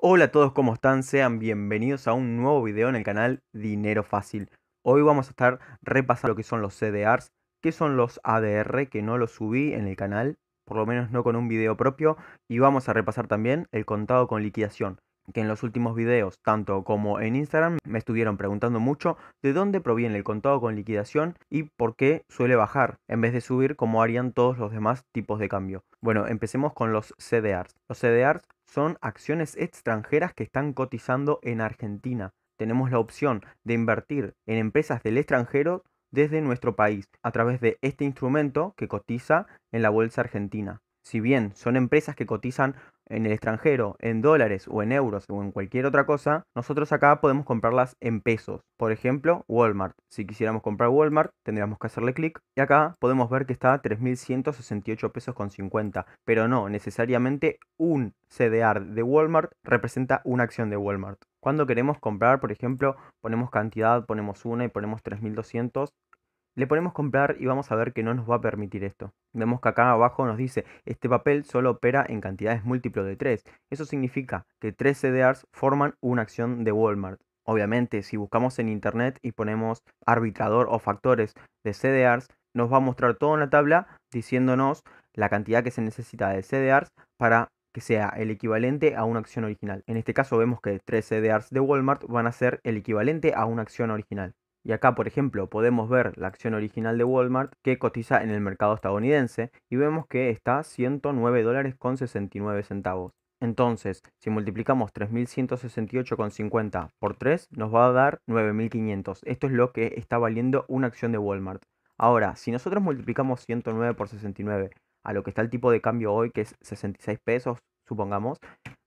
Hola a todos, ¿cómo están? Sean bienvenidos a un nuevo video en el canal Dinero Fácil. Hoy vamos a estar repasando lo que son los CDRs, que son los ADR, que no los subí en el canal, por lo menos no con un video propio, y vamos a repasar también el contado con liquidación, que en los últimos videos, tanto como en Instagram, me estuvieron preguntando mucho de dónde proviene el contado con liquidación y por qué suele bajar, en vez de subir como harían todos los demás tipos de cambio. Bueno, empecemos con los CDRs. Los CDRs son acciones extranjeras que están cotizando en Argentina. Tenemos la opción de invertir en empresas del extranjero desde nuestro país a través de este instrumento que cotiza en la Bolsa Argentina. Si bien son empresas que cotizan en el extranjero en dólares o en euros o en cualquier otra cosa, nosotros acá podemos comprarlas en pesos. Por ejemplo, Walmart. Si quisiéramos comprar Walmart, tendríamos que hacerle clic y acá podemos ver que está 3.168 pesos con 50. Pero no, necesariamente un CDR de Walmart representa una acción de Walmart. Cuando queremos comprar, por ejemplo, ponemos cantidad, ponemos una y ponemos 3200 le ponemos comprar y vamos a ver que no nos va a permitir esto. Vemos que acá abajo nos dice, este papel solo opera en cantidades múltiplos de 3. Eso significa que 3 CDRs forman una acción de Walmart. Obviamente, si buscamos en internet y ponemos arbitrador o factores de CDRs, nos va a mostrar toda una tabla diciéndonos la cantidad que se necesita de CDRs para que sea el equivalente a una acción original. En este caso vemos que 3 CDRs de Walmart van a ser el equivalente a una acción original. Y acá, por ejemplo, podemos ver la acción original de Walmart que cotiza en el mercado estadounidense y vemos que está 109 dólares con 69 centavos. Entonces, si multiplicamos 3.168,50 por 3, nos va a dar 9.500. Esto es lo que está valiendo una acción de Walmart. Ahora, si nosotros multiplicamos 109 por 69 a lo que está el tipo de cambio hoy, que es 66 pesos, supongamos,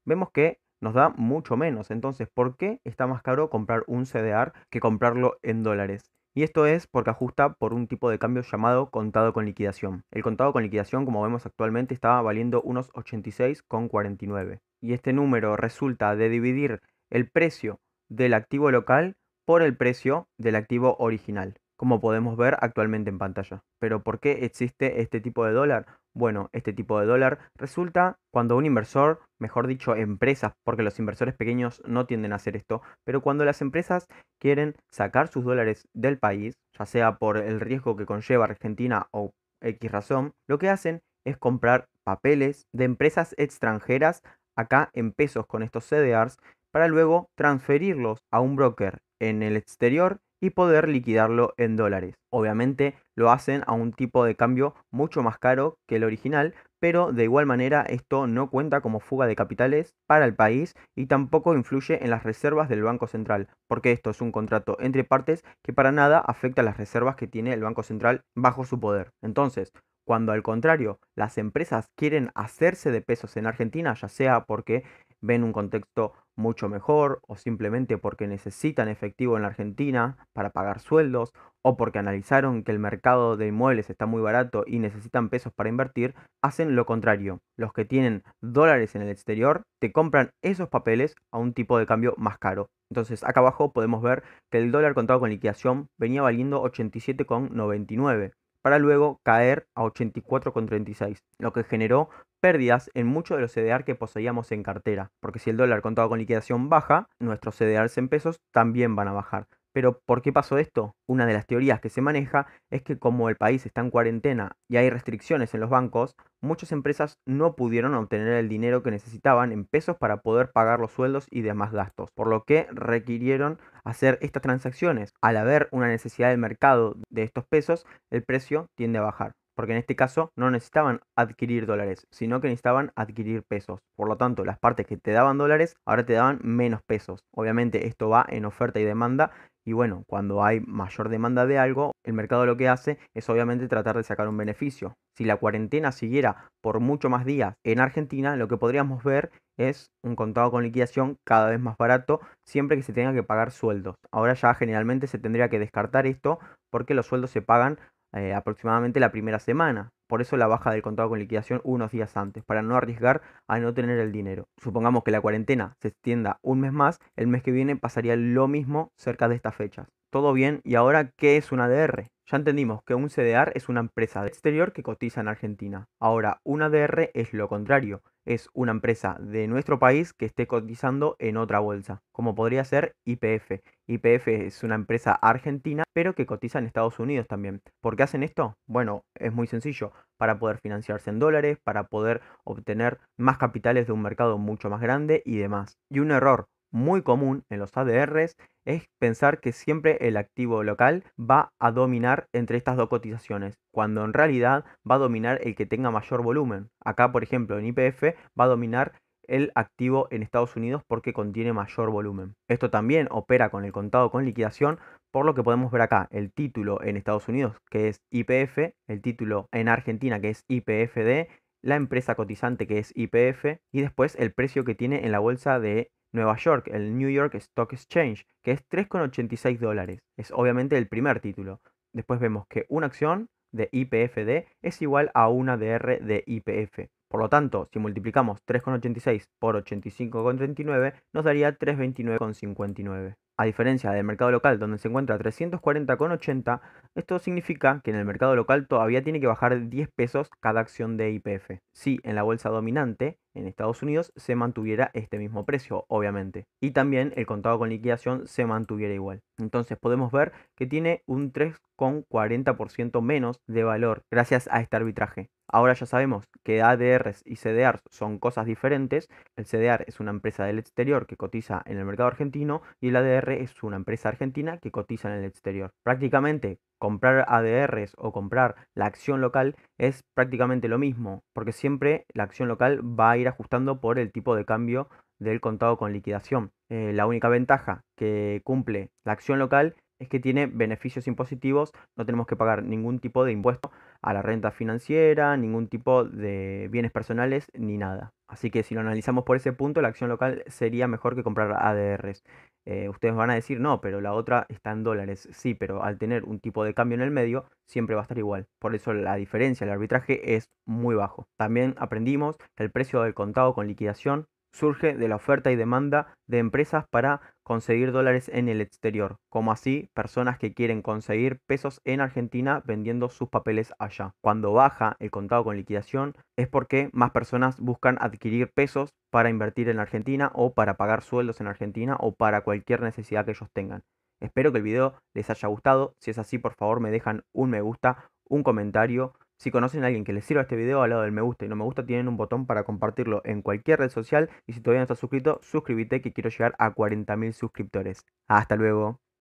vemos que nos da mucho menos. Entonces, ¿por qué está más caro comprar un CDR que comprarlo en dólares? Y esto es porque ajusta por un tipo de cambio llamado contado con liquidación. El contado con liquidación, como vemos actualmente, estaba valiendo unos 86,49. Y este número resulta de dividir el precio del activo local por el precio del activo original, como podemos ver actualmente en pantalla. Pero ¿por qué existe este tipo de dólar? Bueno, este tipo de dólar resulta cuando un inversor mejor dicho, empresas, porque los inversores pequeños no tienden a hacer esto, pero cuando las empresas quieren sacar sus dólares del país, ya sea por el riesgo que conlleva Argentina o X razón, lo que hacen es comprar papeles de empresas extranjeras acá en pesos con estos CDRs para luego transferirlos a un broker en el exterior y poder liquidarlo en dólares. Obviamente lo hacen a un tipo de cambio mucho más caro que el original, pero de igual manera esto no cuenta como fuga de capitales para el país y tampoco influye en las reservas del Banco Central, porque esto es un contrato entre partes que para nada afecta a las reservas que tiene el Banco Central bajo su poder. Entonces, cuando al contrario las empresas quieren hacerse de pesos en Argentina, ya sea porque ven un contexto mucho mejor o simplemente porque necesitan efectivo en la Argentina para pagar sueldos o porque analizaron que el mercado de inmuebles está muy barato y necesitan pesos para invertir, hacen lo contrario. Los que tienen dólares en el exterior te compran esos papeles a un tipo de cambio más caro. Entonces acá abajo podemos ver que el dólar contado con liquidación venía valiendo 87,99 para luego caer a 84,36, lo que generó pérdidas en muchos de los CDR que poseíamos en cartera, porque si el dólar contado con liquidación baja, nuestros CDRs en pesos también van a bajar. Pero ¿por qué pasó esto? Una de las teorías que se maneja es que como el país está en cuarentena y hay restricciones en los bancos, muchas empresas no pudieron obtener el dinero que necesitaban en pesos para poder pagar los sueldos y demás gastos, por lo que requirieron hacer estas transacciones. Al haber una necesidad del mercado de estos pesos, el precio tiende a bajar porque en este caso no necesitaban adquirir dólares, sino que necesitaban adquirir pesos. Por lo tanto, las partes que te daban dólares ahora te daban menos pesos. Obviamente esto va en oferta y demanda y bueno, cuando hay mayor demanda de algo, el mercado lo que hace es obviamente tratar de sacar un beneficio. Si la cuarentena siguiera por mucho más días en Argentina, lo que podríamos ver es un contado con liquidación cada vez más barato siempre que se tenga que pagar sueldos. Ahora ya generalmente se tendría que descartar esto porque los sueldos se pagan eh, aproximadamente la primera semana. Por eso la baja del contado con liquidación unos días antes, para no arriesgar a no tener el dinero. Supongamos que la cuarentena se extienda un mes más, el mes que viene pasaría lo mismo cerca de estas fechas. Todo bien, ¿y ahora qué es una ADR? Ya entendimos que un CDR es una empresa de exterior que cotiza en Argentina. Ahora, un ADR es lo contrario, es una empresa de nuestro país que esté cotizando en otra bolsa, como podría ser IPF. IPF es una empresa argentina, pero que cotiza en Estados Unidos también. ¿Por qué hacen esto? Bueno, es muy sencillo, para poder financiarse en dólares, para poder obtener más capitales de un mercado mucho más grande y demás. Y un error, muy común en los ADRs es pensar que siempre el activo local va a dominar entre estas dos cotizaciones, cuando en realidad va a dominar el que tenga mayor volumen. Acá, por ejemplo, en IPF va a dominar el activo en Estados Unidos porque contiene mayor volumen. Esto también opera con el contado con liquidación, por lo que podemos ver acá el título en Estados Unidos, que es IPF, el título en Argentina, que es IPFD, la empresa cotizante, que es IPF, y después el precio que tiene en la bolsa de Nueva York, el New York Stock Exchange, que es 3,86 dólares. Es obviamente el primer título. Después vemos que una acción de IPFD es igual a una DR de IPF. Por lo tanto, si multiplicamos 3,86 por 85,39, nos daría 329,59. A diferencia del mercado local donde se encuentra 340,80, esto significa que en el mercado local todavía tiene que bajar 10 pesos cada acción de IPF. Si en la bolsa dominante, en Estados Unidos, se mantuviera este mismo precio, obviamente. Y también el contado con liquidación se mantuviera igual. Entonces podemos ver que tiene un 3,40% menos de valor gracias a este arbitraje. Ahora ya sabemos que ADRs y CDRs son cosas diferentes. El CDR es una empresa del exterior que cotiza en el mercado argentino y el ADR es una empresa argentina que cotiza en el exterior. Prácticamente comprar ADRs o comprar la acción local es prácticamente lo mismo, porque siempre la acción local va a ir ajustando por el tipo de cambio del contado con liquidación. Eh, la única ventaja que cumple la acción local es que tiene beneficios impositivos, no tenemos que pagar ningún tipo de impuesto a la renta financiera, ningún tipo de bienes personales, ni nada. Así que si lo analizamos por ese punto, la acción local sería mejor que comprar ADRs. Eh, ustedes van a decir, no, pero la otra está en dólares. Sí, pero al tener un tipo de cambio en el medio, siempre va a estar igual. Por eso la diferencia, el arbitraje es muy bajo. También aprendimos que el precio del contado con liquidación surge de la oferta y demanda de empresas para conseguir dólares en el exterior, como así personas que quieren conseguir pesos en Argentina vendiendo sus papeles allá. Cuando baja el contado con liquidación es porque más personas buscan adquirir pesos para invertir en Argentina o para pagar sueldos en Argentina o para cualquier necesidad que ellos tengan. Espero que el video les haya gustado, si es así por favor me dejan un me gusta, un comentario si conocen a alguien que les sirva este video, al lado del me gusta y no me gusta tienen un botón para compartirlo en cualquier red social y si todavía no estás suscrito, suscríbete que quiero llegar a 40.000 suscriptores. Hasta luego.